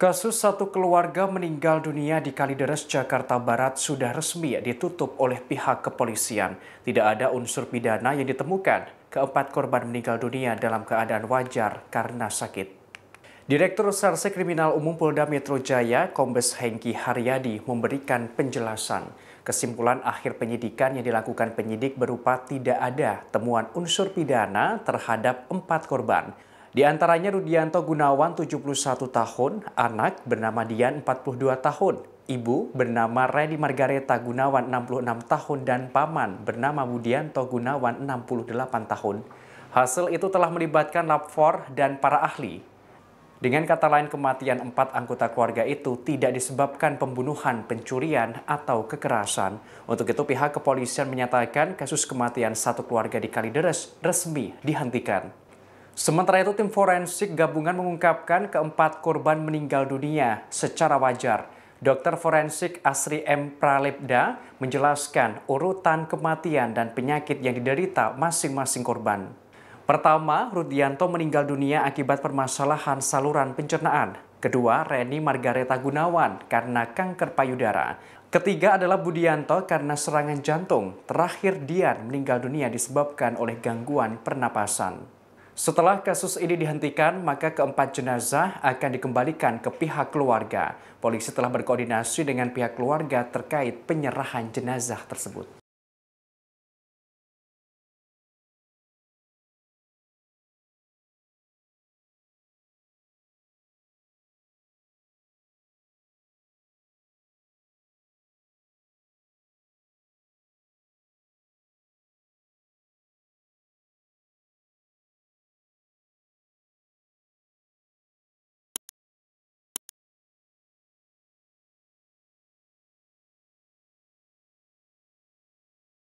Kasus satu keluarga meninggal dunia di Kalideres, Jakarta Barat sudah resmi ditutup oleh pihak kepolisian. Tidak ada unsur pidana yang ditemukan. Keempat korban meninggal dunia dalam keadaan wajar karena sakit. Direktur Sarse Kriminal Umum Polda Metro Jaya, Kombes Hengki Haryadi, memberikan penjelasan. Kesimpulan akhir penyidikan yang dilakukan penyidik berupa tidak ada temuan unsur pidana terhadap empat korban. Di antaranya Rudianto Gunawan 71 tahun, anak bernama Dian 42 tahun, ibu bernama Reni Margareta Gunawan 66 tahun dan paman bernama Budianto Gunawan 68 tahun. Hasil itu telah melibatkan lapor dan para ahli. Dengan kata lain kematian empat anggota keluarga itu tidak disebabkan pembunuhan, pencurian, atau kekerasan. Untuk itu pihak kepolisian menyatakan kasus kematian satu keluarga di Kalideres resmi dihentikan. Sementara itu, tim forensik gabungan mengungkapkan keempat korban meninggal dunia secara wajar. Dokter forensik Asri M. Pralipda menjelaskan urutan kematian dan penyakit yang diderita masing-masing korban. Pertama, Rudianto meninggal dunia akibat permasalahan saluran pencernaan. Kedua, Reni Margareta Gunawan karena kanker payudara. Ketiga adalah Budianto karena serangan jantung. Terakhir, Dian meninggal dunia disebabkan oleh gangguan pernapasan. Setelah kasus ini dihentikan, maka keempat jenazah akan dikembalikan ke pihak keluarga. Polisi telah berkoordinasi dengan pihak keluarga terkait penyerahan jenazah tersebut.